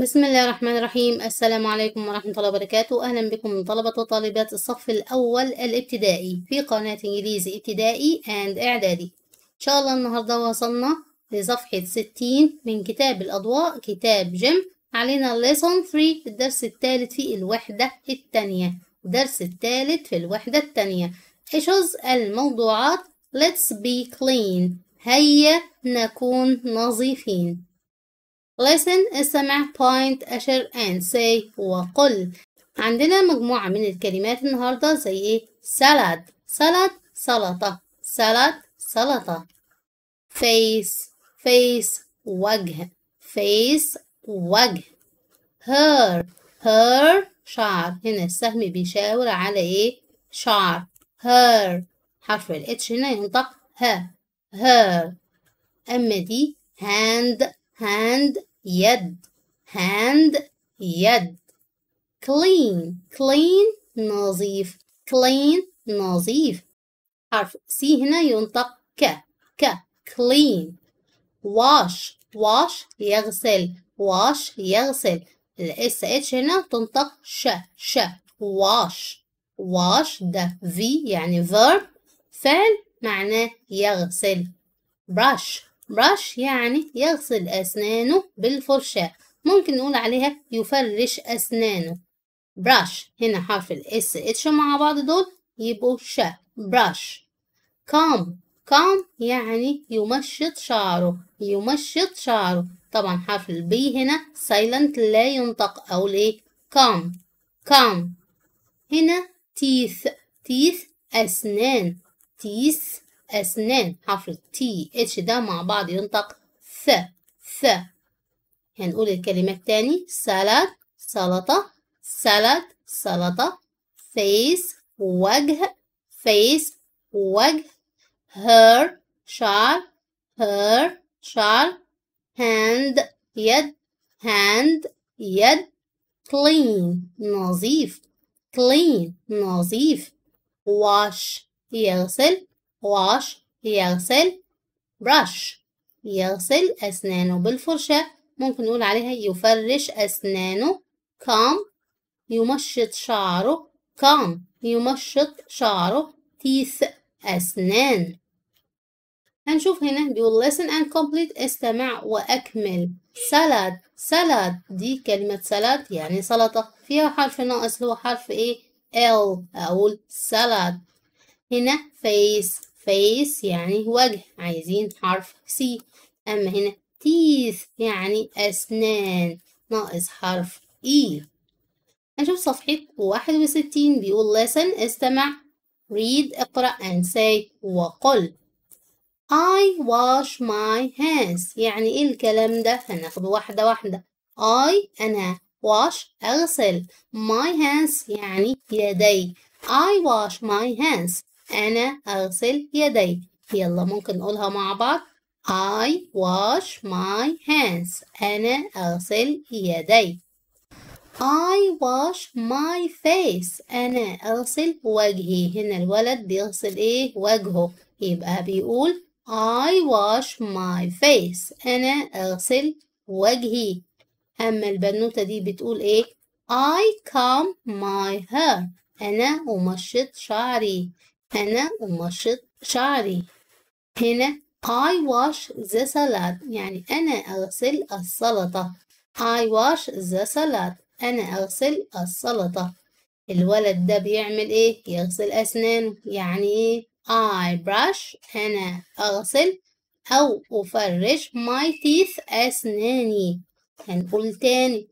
بسم الله الرحمن الرحيم السلام عليكم ورحمة الله وبركاته أهلا بكم طلبة وطالبات الصف الأول الابتدائي في قناة إنجليزي ابتدائي and إعدادي إن شاء الله النهاردة وصلنا لصفحة 60 من كتاب الأضواء كتاب جيم علينا lesson 3 الدرس الثالث في الوحدة الثانية الدرس الثالث في الوحدة الثانية ايشوز الموضوعات let's be clean هيا نكون نظيفين listen استمع point أشر and say وقل عندنا مجموعة من الكلمات النهاردة زي إيه salad salad سلطة salad سلطة face face وجه face وجه her her شعر هنا السهم بيشاور على إيه شعر her حرف الاتش هنا ينطق ها her أما دي hand hand يد hand يد clean clean نظيف clean نظيف حرف سي هنا ينطق ك ك clean wash wash يغسل wash يغسل الاس اتش هنا تنطق ش ش wash wash ده في يعني verb فعل معناه يغسل brush برش يعني يغسل أسنانه بالفرشاة ممكن نقول عليها يفرش أسنانه برش هنا حرف الاس اتش مع بعض دول يبقوا شا برش كام كام يعني يمشط شعره يمشط شعره طبعا حرف البي هنا سايلنت لا ينطق أو ليه كام كام هنا تيث تيث أسنان تيث أسنان حرف تي اتش ده مع بعض ينطق ث ث هنقول الكلمات تاني سلط سلطة سلط سلطة فيس وجه فيس وجه her شعر her شعر hand يد hand يد clean نظيف clean نظيف wash يغسل wash يغسل brush يغسل أسنانه بالفرشاة ممكن نقول عليها يفرش أسنانه comb يمشط شعره comb يمشط شعره teeth أسنان هنشوف هنا بيقول listen and complete استمع وأكمل salad salad دي كلمة salad يعني سلطة فيها حرف ناقص هو حرف ايه L أقول salad هنا face face يعني وجه عايزين حرف سي أما هنا تيث يعني أسنان ناقص حرف E هنشوف صفحة واحد وستين بيقول listen استمع read اقرأ and say وقل I wash my hands يعني ايه الكلام ده هناخده واحدة واحدة I أنا wash أغسل my hands يعني يدي I wash my hands أنا أغسل يدي يلا ممكن نقولها مع بعض I wash my hands أنا أغسل يدي I wash my face أنا أغسل وجهي هنا الولد بيغسل إيه وجهه يبقى بيقول I wash my face أنا أغسل وجهي أما البنوتة دي بتقول إيه I comb my hair أنا أمشط شعري أنا أمشط شعري هنا I wash the salad يعني أنا أغسل السلطة I wash the salad أنا أغسل السلطة الولد ده بيعمل إيه؟ يغسل أسنانه يعني إيه؟ I brush أنا أغسل أو أفرش my teeth أسناني هنقول تاني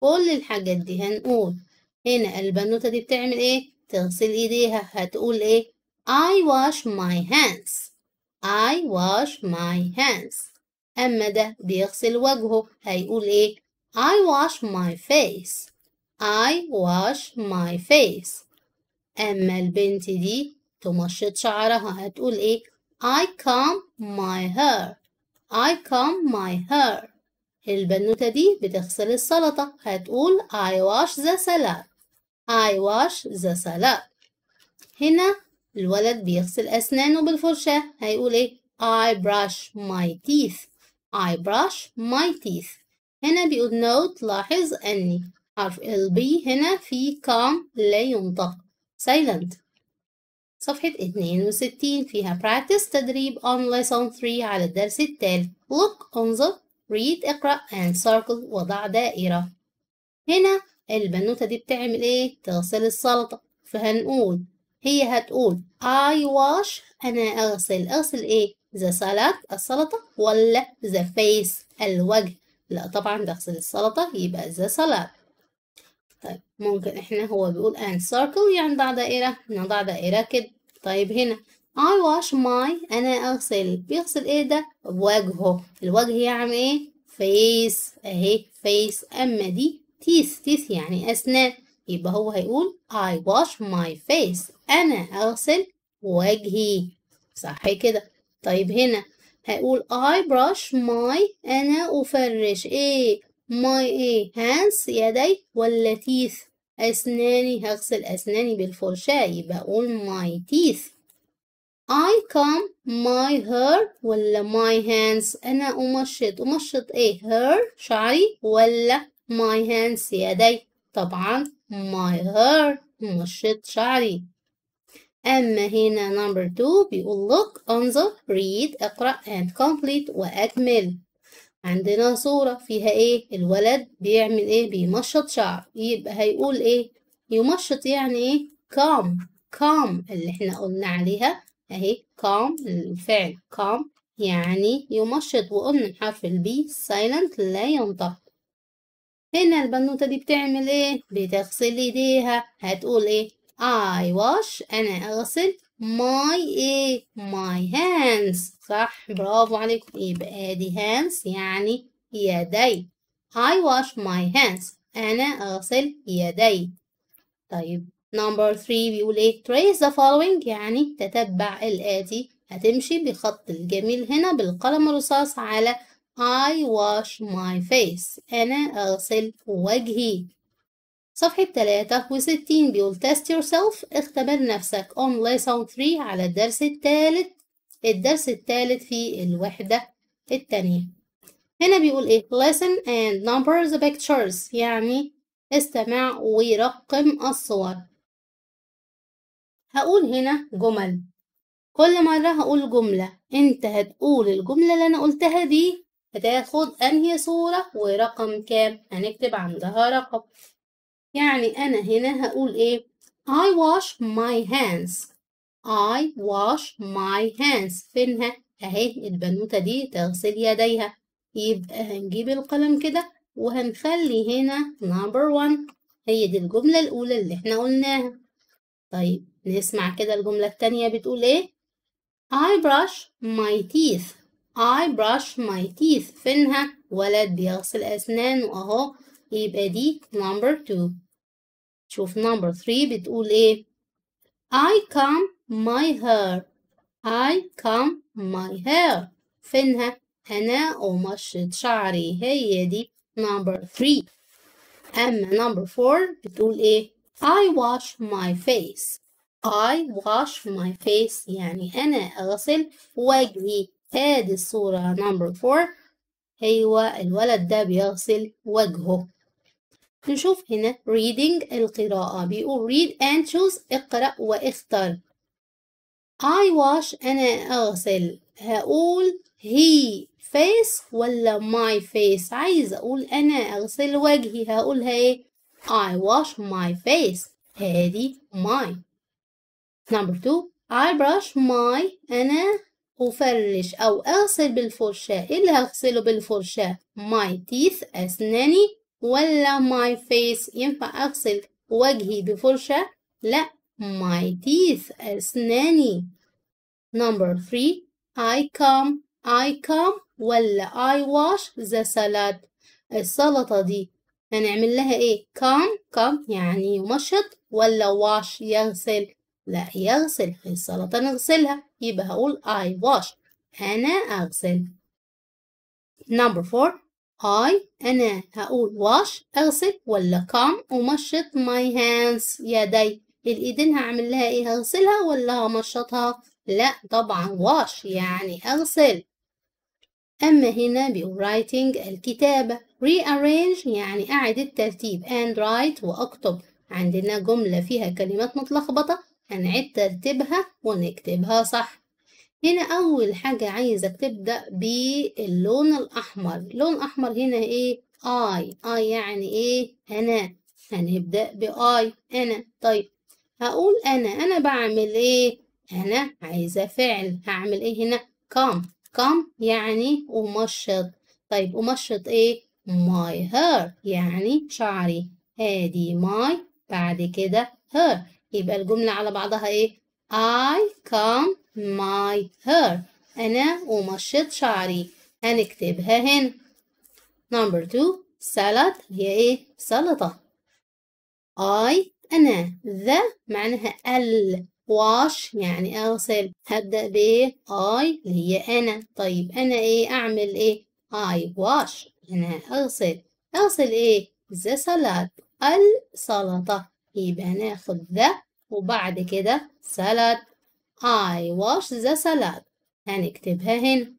كل الحاجات دي هنقول هنا البنوتة دي بتعمل إيه؟ تغسل إيديها هتقول إيه؟ I wash my hands I wash my hands أما ده بيغسل وجهه هيقول إيه I wash my face I wash my face أما البنت دي تمشط شعرها هتقول إيه I comb my hair I comb my hair البنوتة دي بتغسل السلطة هتقول I wash the salad I wash the salad هنا الولد بيغسل أسنانه بالفرشاة هيقول إيه I brush my teeth I brush my teeth هنا بيقول note لاحظ أني حرف ال B هنا في calm لا ينطق silent صفحة 62 فيها practice تدريب on lesson 3 على الدرس التالي look انظر read اقرأ and circle وضع دائرة هنا البنوتة دي بتعمل ايه؟ تغسل السلطة فهنقول هي هتقول I wash أنا أغسل أغسل إيه the salad السلطة ولا the face الوجه لا طبعا بغسل السلطة يبقى the salad طيب ممكن إحنا هو بيقول and circle يعني نضع دائرة نضع دائرة كده طيب هنا I wash my أنا أغسل بيغسل إيه ده وجهه الوجه يعني إيه face أهي face أما دي teeth teeth يعني أسنان يبقى هو هيقول I wash my face أنا أغسل وجهي صح كده طيب هنا هيقول I brush my أنا أفرش إيه my إيه hands يدي ولا teeth أسناني هغسل أسناني بالفرشاة يبقى أقول my teeth I comb my hair ولا my hands أنا أمشط أمشط إيه hair شعري ولا my hands يدي طبعا my hair مشط شعري أما هنا number two بيقول look انظر read اقرأ and complete وأكمل عندنا صورة فيها ايه الولد بيعمل ايه بيمشط شعر يبقى هيقول ايه يمشط يعني ايه calm calm اللي احنا قلنا عليها اهي calm الفعل calm يعني يمشط وقلنا حرف البي silent لا ينطق هنا البنوتة دي بتعمل ايه بتغسل ايديها هتقول ايه I wash انا اغسل my ايه my hands صح برافو عليكم يبقى دي hands يعني يدي I wash my hands انا اغسل يدي طيب number 3 بيقول ايه trace the following يعني تتبع الاتي هتمشي بخط الجميل هنا بالقلم الرصاص على I wash my face أنا أغسل وجهي صفحة 63 بيقول test yourself اختبر نفسك on lesson 3 على الدرس الثالث الدرس الثالث في الوحدة الثانية هنا بيقول ايه listen and number the pictures يعني استمع ورقم الصور هقول هنا جمل كل مرة هقول جملة انت هتقول الجملة اللي انا قلتها دي هتاخد أنهي صورة ورقم كام هنكتب عندها رقم يعني أنا هنا هقول إيه I wash my hands I wash my hands فينها أهي البنوتة دي تغسل يديها يبقى هنجيب القلم كده وهنخلي هنا number one هي دي الجملة الأولى اللي احنا قلناها طيب نسمع كده الجملة التانية بتقول ايه I brush my teeth I brush my teeth فينها ولد بيغسل أسنانه أهو يبقى دي number two شوف number three بتقول إيه I comb my hair I comb my hair فينها أنا أمشط شعري هي دي number three أما number four بتقول إيه I wash my face I wash my face يعني أنا أغسل وجهي ادي الصورة نمبر فور أيوة الولد ده بيغسل وجهه نشوف هنا reading القراءة بيقول read and choose اقرأ واختر I wash أنا أغسل هقول he face ولا my face عايز أقول أنا أغسل وجهي هقولها إيه I wash my face هادي my number two I brush my أنا أفرش أو أغسل بالفرشاة إيه اللي هغسله بالفرشاة my teeth أسناني ولا my face ينفع أغسل وجهي بفرشة لا my teeth أسناني number three I come I come ولا I wash the salad السلطة دي هنعمل لها ايه come come يعني يمشط ولا wash يغسل لا يغسل في السلطة نغسلها يبقى هقول I wash أنا أغسل number four I أنا هقول wash أغسل ولا come ومشط my hands يدي الإيدين هعمل لها إيه هغسلها ولا همشطها لا طبعا wash يعني أغسل أما هنا بيقول writing الكتابة rearrange يعني أعد الترتيب and write وأكتب عندنا جملة فيها كلمات متلخبطة هنعيد ترتيبها ونكتبها صح هنا أول حاجة عايزك تبدأ باللون الأحمر لون أحمر هنا إيه آي آي يعني إيه أنا هنبدأ بآي أنا طيب هقول أنا أنا بعمل إيه أنا عايزة فعل هعمل إيه هنا كام كام يعني أمشط طيب أمشط إيه my hair يعني شعري ادي ماي بعد كده هير يبقى الجملة على بعضها إيه I comb my hair أنا أمشط شعري هنكتبها هنا number two salad هي إيه سلطة I أنا the معناها ال wash يعني أغسل هبدأ بـ I اللي هي أنا طيب أنا إيه أعمل إيه I wash أنا أغسل أغسل إيه the salad السلطة يبقى ناخد ذا وبعد كده سلاد I wash the salad هنكتبها هنا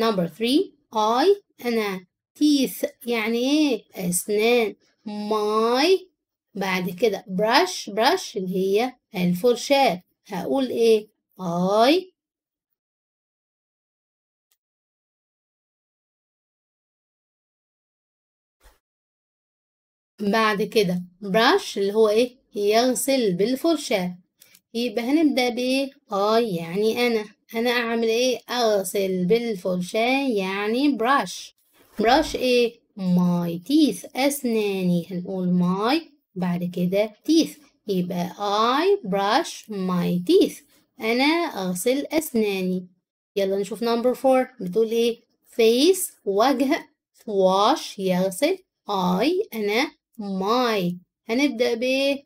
number three I أنا teeth يعني إيه أسنان my بعد كده brush brush اللي هي الفرشاة هقول إيه I بعد كده brush اللي هو ايه يغسل بالفرشاة يبقى هنبدأ بإيه اي آه، يعني أنا أنا أعمل إيه أغسل بالفرشاة يعني brush brush إيه my teeth أسناني هنقول my بعد كده teeth يبقى I brush my teeth أنا أغسل أسناني يلا نشوف number four بتقول إيه face وجه wash يغسل I أنا ماي هنبدأ بايه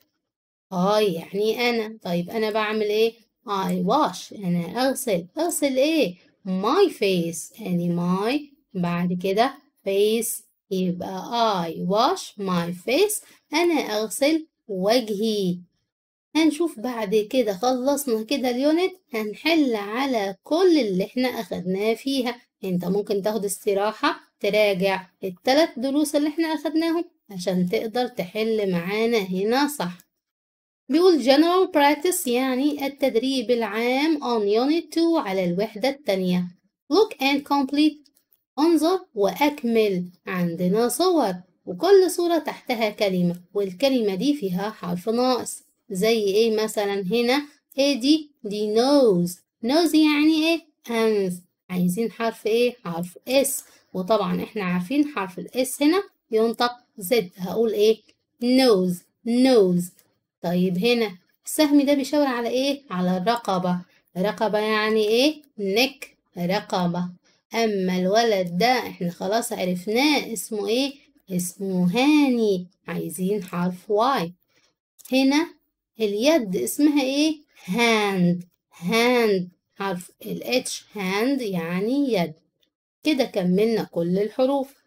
اي يعني انا طيب انا بعمل ايه اي واش انا اغسل اغسل ايه ماي فيس يعني ماي بعد كده فيس يبقى اي واش ماي فيس انا اغسل وجهي هنشوف بعد كده خلصنا كده اليونت هنحل على كل اللي احنا اخدناه فيها انت ممكن تاخد استراحة تراجع التلات دروس اللي احنا اخدناهم عشان تقدر تحل معانا هنا صح بيقول general practice يعني التدريب العام on unit 2 على الوحدة التانية look and complete انظر وأكمل عندنا صور وكل صورة تحتها كلمة والكلمة دي فيها حرف ناقص زي ايه مثلا هنا ايه دي دي نوز نوز يعني ايه انف عايزين حرف ايه حرف اس وطبعا احنا عارفين حرف الاس هنا ينطق زد هقول ايه نوز نوز طيب هنا السهم ده بيشاور على ايه على الرقبة رقبة يعني ايه نك رقبة اما الولد ده احنا خلاص عرفناه اسمه ايه اسمه هاني عايزين حرف واي هنا اليد اسمها ايه هاند هاند حرف الاتش هاند يعني يد كده كملنا كل الحروف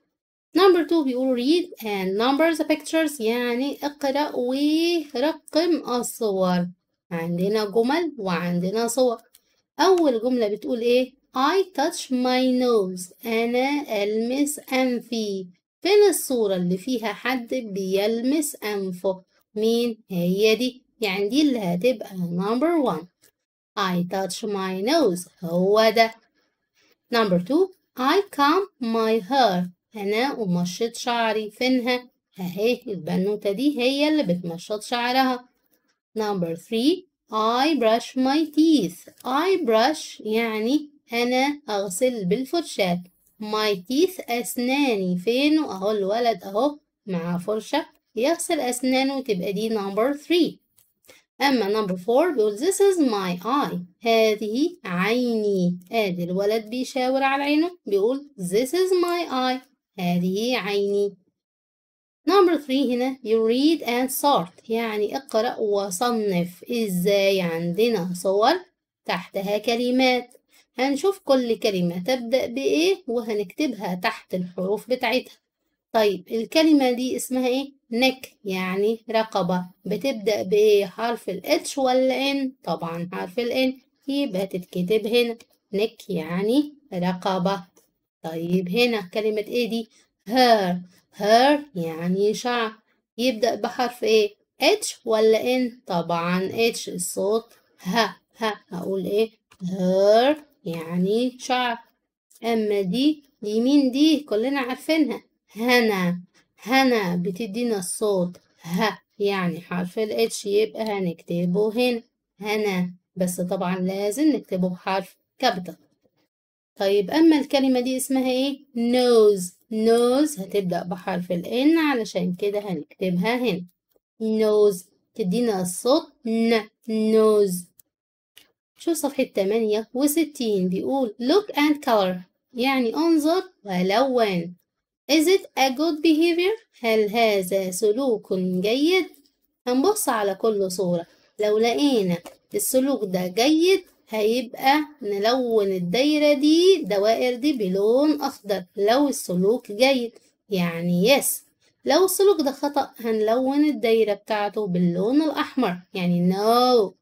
نمبر تو بيقول read and number the pictures يعني اقرأ ورقم الصور عندنا جمل وعندنا صور أول جملة بتقول إيه I touch my nose أنا ألمس أنفي فين الصورة اللي فيها حد بيلمس أنفه مين هي دي يعني دي اللي هتبقى number one I touch my nose هو ده number two I calm my heart أنا ومشيت شعري فينها أهي إيه، البنوته دي هي اللي بتمشط شعرها number 3 I brush my teeth I brush يعني أنا أغسل بالفرشاة my teeth أسناني فين أهو الولد أهو مع فرشة يغسل أسنانه تبقى دي number 3 أما number 4 بيقول this is my eye هذه عيني آدي الولد بيشاور على عينه بيقول this is my eye هذه عيني number 3 هنا you read and sort يعني اقرأ وصنف ازاي عندنا صور تحتها كلمات هنشوف كل كلمة تبدأ بإيه وهنكتبها تحت الحروف بتاعتها طيب الكلمة دي اسمها إيه؟ نك يعني رقبة بتبدأ بإيه حرف ال H ولا N؟ طبعا حرف ال N يبقى تتكتب هنا نك يعني رقبة طيب هنا كلمة ايه دي هير هير يعني شعر يبدأ بحرف ايه اتش ولا ان طبعا اتش الصوت ها ها هقول ايه هير يعني شعر اما دي يمين دي كلنا عارفينها هنا هنا بتدينا الصوت ها يعني حرف الاتش يبقى هنكتبه هنا هنا بس طبعا لازم نكتبه بحرف كابيتال طيب أما الكلمة دي اسمها إيه؟ نوز نوز هتبدأ بحرف ال N علشان كده هنكتبها هنا نوز تدينا الصوت ن نوز شوف صفحة 68 بيقول look and color يعني انظر ولون Is it a good behavior? هل هذا سلوك جيد؟ هنبص على كل صورة لو لقينا السلوك ده جيد هيبقى نلون الدايرة دي الدوائر دي بلون أخضر لو السلوك جيد يعني يس لو السلوك ده خطأ هنلون الدايرة بتاعته باللون الأحمر يعني نو no.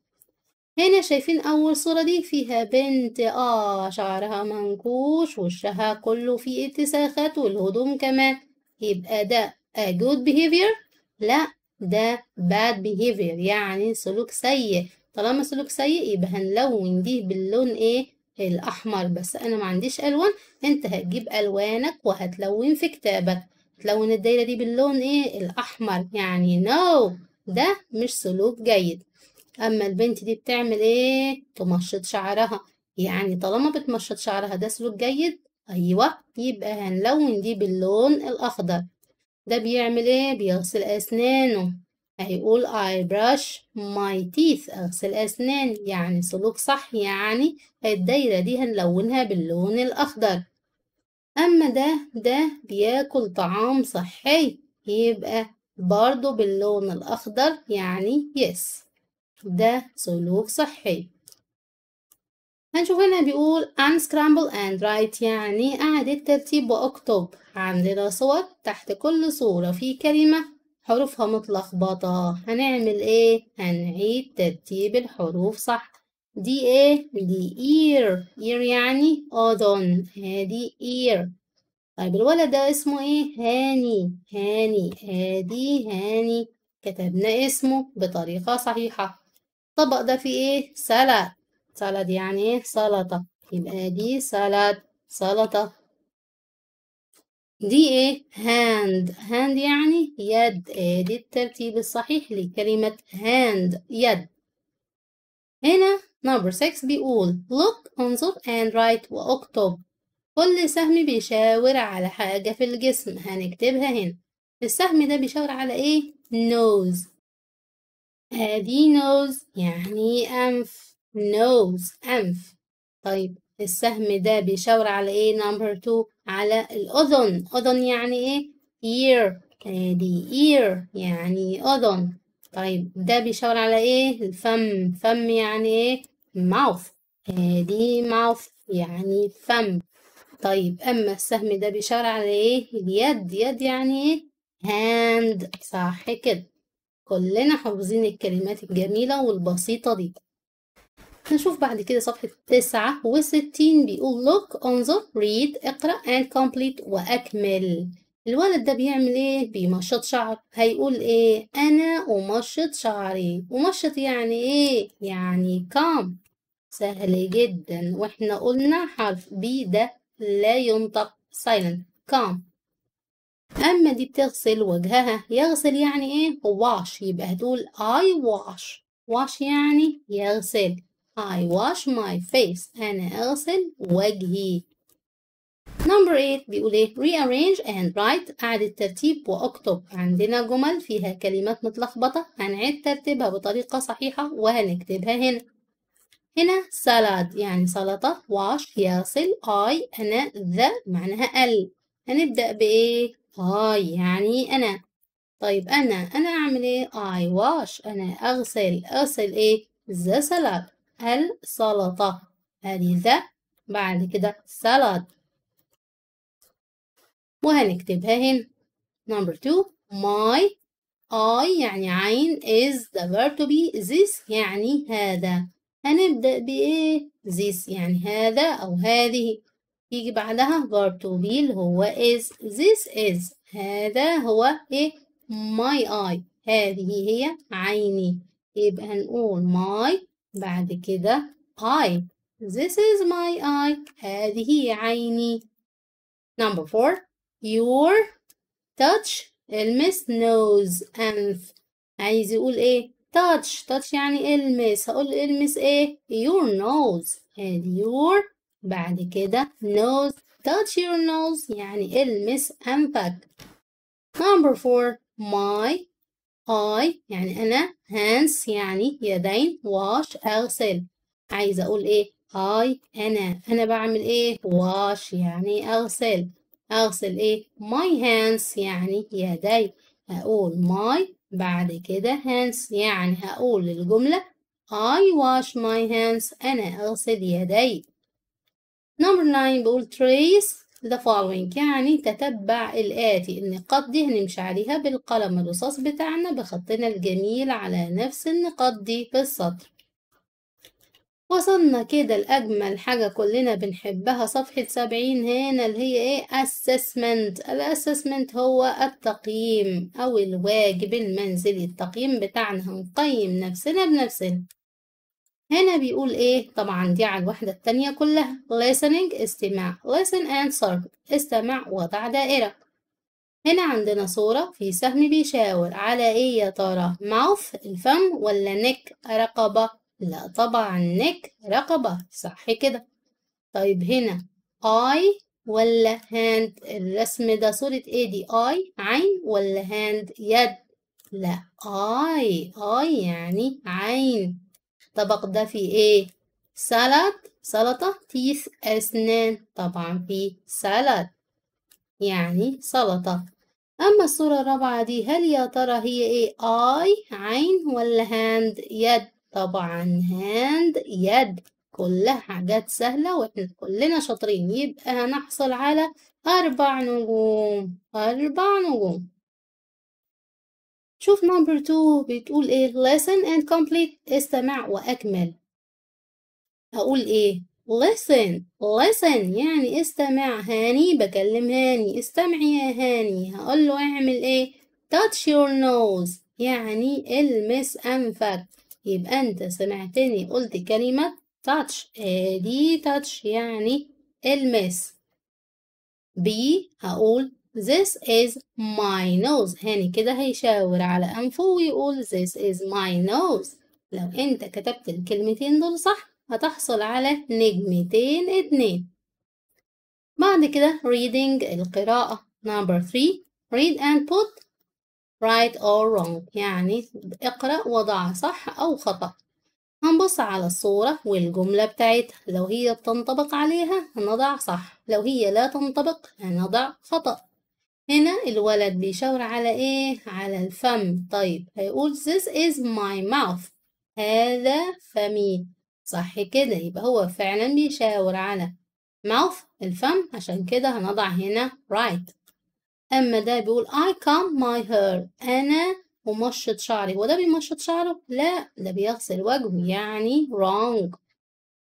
هنا شايفين أول صورة دي فيها بنت آه شعرها منكوش وشها كله فيه اتساخات والهدوم كمان يبقى ده a good behavior لا ده bad behavior يعني سلوك سيء طالما سلوك سيء يبقى هنلون دي باللون ايه الاحمر بس انا ما عنديش الوان انت هتجيب الوانك وهتلون في كتابك تلون الدايره دي باللون ايه الاحمر يعني نو no. ده مش سلوك جيد اما البنت دي بتعمل ايه تمشط شعرها يعني طالما بتمشط شعرها ده سلوك جيد ايوه يبقى هنلون دي باللون الاخضر ده بيعمل ايه بيغسل اسنانه هيقول I brush my teeth أغسل أسناني يعني سلوك صح يعني الدايرة دي هنلونها باللون الأخضر أما ده ده بياكل طعام صحي يبقى برضه باللون الأخضر يعني yes ده سلوك صحي هنشوف هنا بيقول unscramble and write يعني أعد الترتيب وأكتب عندنا صور تحت كل صورة في كلمة حروفها متلخبطة هنعمل ايه؟ هنعيد ترتيب الحروف صح دي ايه؟ دي ear ear يعني أذن هادي ear طيب الولد ده اسمه ايه؟ هاني هاني هادي هاني كتبنا اسمه بطريقة صحيحة الطبق ده فيه ايه؟ سلad سلد يعني ايه؟ سلطة يبقى دي سلد سلطة دي ايه هاند هاند يعني يد ادي آه، الترتيب الصحيح لكلمة هاند يد هنا نمبر 6 بيقول look انظر and write واكتب كل سهم بيشاور على حاجة في الجسم هنكتبها هنا السهم ده بيشاور على ايه nose ادي آه، nose يعني انف nose انف طيب السهم ده بيشاور على ايه نمبر تو على الاذن اذن يعني ايه ear آه، دي ear يعني اذن طيب ده بيشاور على ايه الفم فم يعني ايه mouth آه، دي mouth يعني فم طيب اما السهم ده بيشاور على ايه اليد يد يعني ايه hand صح كده كلنا حافظين الكلمات الجميلة والبسيطة دي هنشوف بعد كده صفحة تسعة وستين بيقول look انظر read اقرأ and complete وأكمل الولد ده بيعمل ايه بيمشط شعر هيقول ايه انا امشط شعري امشط يعني ايه يعني كام سهل جدا واحنا قلنا حرف بي ده لا ينطق silent كام اما دي بتغسل وجهها يغسل يعني ايه واش يبقى هتقول I wash wash يعني يغسل I wash my face أنا أغسل وجهي Number 8 بيقول ايه rearrange and write أعد الترتيب وأكتب عندنا جمل فيها كلمات متلخبطة هنعيد ترتيبها بطريقة صحيحة وهنكتبها هنا هنا salad يعني سلطة wash يغسل I أنا the معناها ال هنبدأ بإيه I يعني أنا طيب أنا أنا أعمل إيه I wash أنا أغسل أغسل إيه the salad السلطة هذه ذا بعد كده سلطة وهنكتبها هنا number two my I يعني عين is the verb to be this يعني هذا هنبدأ بإيه this يعني هذا أو هذه يجي بعدها verb to be اللي هو is this is هذا هو إيه my eye هذه هي عيني يبقى هنقول my بعد كده I This is my eye هذه عيني Number four Your touch المس nose أنف عايز يقول ايه touch touch يعني المس هقول المس ايه your nose and your بعد كده nose touch your nose يعني المس أنفك Number four My I يعني أنا hands يعني يدين wash أغسل عايزة أقول إيه I أنا أنا بعمل إيه wash يعني أغسل أغسل إيه my hands يعني يدي أقول my بعد كده hands يعني هقول الجملة I wash my hands أنا أغسل يدي number 9 بقول trace the following يعني تتبع الآتي النقاط دي هنمشي عليها بالقلم الرصاص بتاعنا بخطنا الجميل على نفس النقاط دي بالسطر وصلنا كده لأجمل حاجة كلنا بنحبها صفحة سبعين هنا اللي هي ايه assessment الاسسمنت هو التقييم أو الواجب المنزلي التقييم بتاعنا هنقيم نفسنا بنفسنا هنا بيقول ايه طبعا دي على الوحدة التانية كلها listening استماع listen and circle استمع وضع دائرة هنا عندنا صورة في سهم بيشاور على ايه يا ترى mouth الفم ولا نك رقبة لا طبعا نك رقبة صح كده طيب هنا eye ولا hand الرسم ده صورة ايه دي اي عين ولا hand يد لا اي اي يعني عين طبق ده فيه ايه سلطة سلطة تيس أسنان طبعا في سلطة يعني سلطة أما الصورة الرابعة دي هل يا ترى هي إيه آي عين ولا هاند يد طبعا هاند يد كلها حاجات سهلة وإحنا كلنا شاطرين يبقى هنحصل على أربع نجوم أربع نجوم شوف نمبر تو بتقول ايه listen and complete استمع واكمل هقول ايه listen listen يعني استمع هاني بكلم هاني استمعي يا هاني هقول له اعمل ايه touch your nose يعني المس انفك يبقى انت سمعتني قلت كلمة touch ادي آه، touch يعني المس بي هقول This is my nose هاني كده هيشاور على أنفه ويقول This is my nose لو أنت كتبت الكلمتين دول صح هتحصل على نجمتين اتنين بعد كده reading القراءة number three read and put right or wrong يعني اقرأ وضع صح أو خطأ هنبص على الصورة والجملة بتاعتها لو هي تنطبق عليها هنضع صح لو هي لا تنطبق هنضع خطأ هنا الولد بيشاور على ايه على الفم طيب هيقول this is my mouth هذا فمي صح كده يبقى هو فعلا بيشاور على mouth الفم عشان كده هنضع هنا right اما ده بيقول I comb my hair انا ومشط شعري هو ده بيمشط شعره لا ده بيغسل وجهه يعني wrong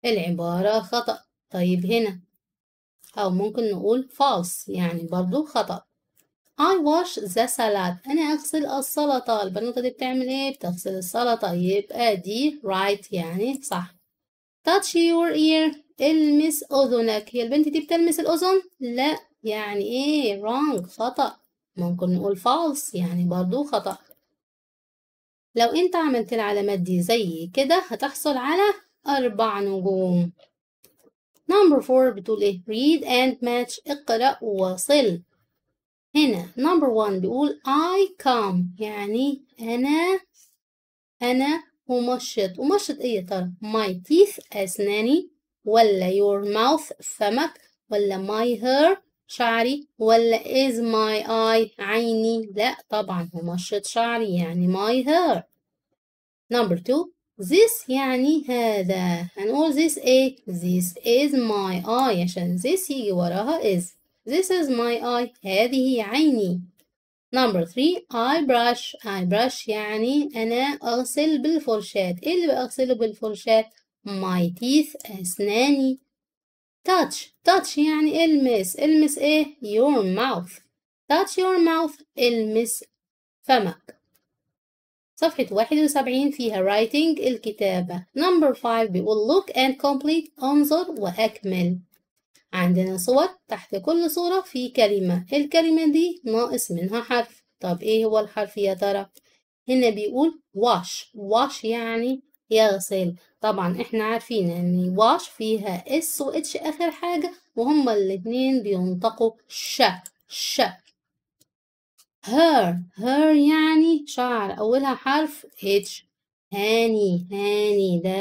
العبارة خطأ طيب هنا أو ممكن نقول false يعني برضو خطأ I wash the salad أنا أغسل السلطة البنوتة دي بتعمل إيه؟ بتغسل السلطة يبقى دي right يعني صح touch your ear المس أذنك هي البنت دي بتلمس الأذن؟ لا يعني إيه wrong خطأ ممكن نقول false يعني برضو خطأ لو أنت عملت العلامات دي زي كده هتحصل على أربع نجوم Number four بتقول إيه؟ Read and match اقرأ وصل هنا number one بيقول I come يعني أنا أنا أمشط أمشط إيه يا ترى my teeth أسناني ولا your mouth فمك ولا my hair شعري ولا is my eye عيني لا طبعا أمشط شعري يعني my hair number two this يعني هذا هنقول this ايه this is my eye عشان this يجي وراها is This is my eye. هذه عيني. Number three, I brush. I brush يعني أنا أغسل بالفرشاة. إيه اللي بأغسله بالفرشاة؟ My teeth, أسناني. Touch, touch يعني المس. المس إيه؟ Your mouth. Touch your mouth, المس فمك. صفحة 71 فيها writing الكتابة. Number five, we will look and complete. أنظر وأكمل. عندنا صور تحت كل صورة في كلمة الكلمة دي ناقص منها حرف طب ايه هو الحرف يا ترى هنا بيقول واش واش يعني يغسل طبعا احنا عارفين ان واش فيها اس و اتش اخر حاجة وهما الاتنين بينطقوا ش ش هير هير يعني شعر اولها حرف اتش هاني هاني ده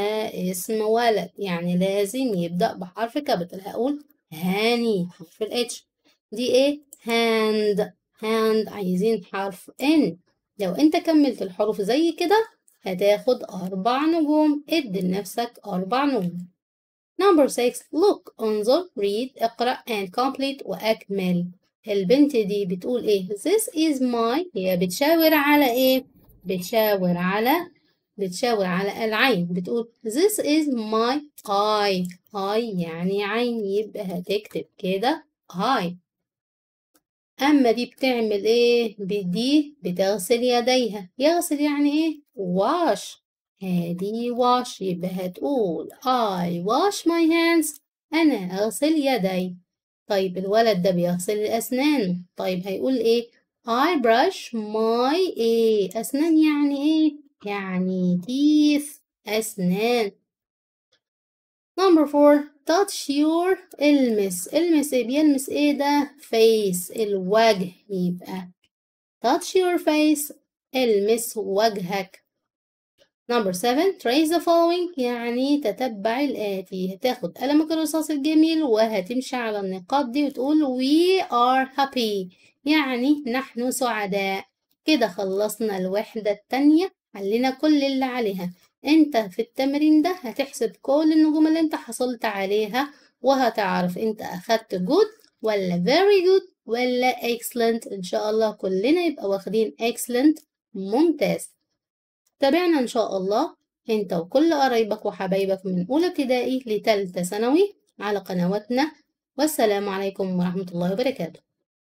اسم ولد يعني لازم يبدأ بحرف كابيتال هقول هاني حرف الاتش دي ايه هاند هاند عايزين حرف ان لو انت كملت الحروف زي كده هتاخد اربع نجوم ادي لنفسك اربع نجوم نمبر 6 لوك انظر ريد اقرأ اند كومبليت واكمل البنت دي بتقول ايه this is my هي بتشاور على ايه بتشاور على بتشاور على العين بتقول this is my eye eye يعني عين يبقى هتكتب كده eye أما دي بتعمل إيه؟ دي بتغسل يديها يغسل يعني إيه؟ wash هادي wash يبقى هتقول I wash my hands أنا أغسل يدي طيب الولد ده بيغسل الأسنان طيب هيقول إيه؟ I brush my إيه؟ أسنان يعني إيه؟ يعني teeth أسنان Number four touch your المس المس ايه بيلمس ايه ده face الوجه يبقى touch your face المس وجهك Number seven trace the following يعني تتبع الآتي هتاخد قلمك الرصاص الجميل وهتمشي على النقاط دي وتقول we are happy يعني نحن سعداء كده خلصنا الوحدة التانية علينا كل اللي عليها انت في التمرين ده هتحسب كل النجوم اللي انت حصلت عليها وهتعرف انت اخدت جود ولا very good ولا excellent ان شاء الله كلنا يبقى واخدين excellent ممتاز تابعنا ان شاء الله انت وكل قرايبك وحبايبك من اولى ابتدائي لتالتة ثانوي على قنواتنا والسلام عليكم ورحمة الله وبركاته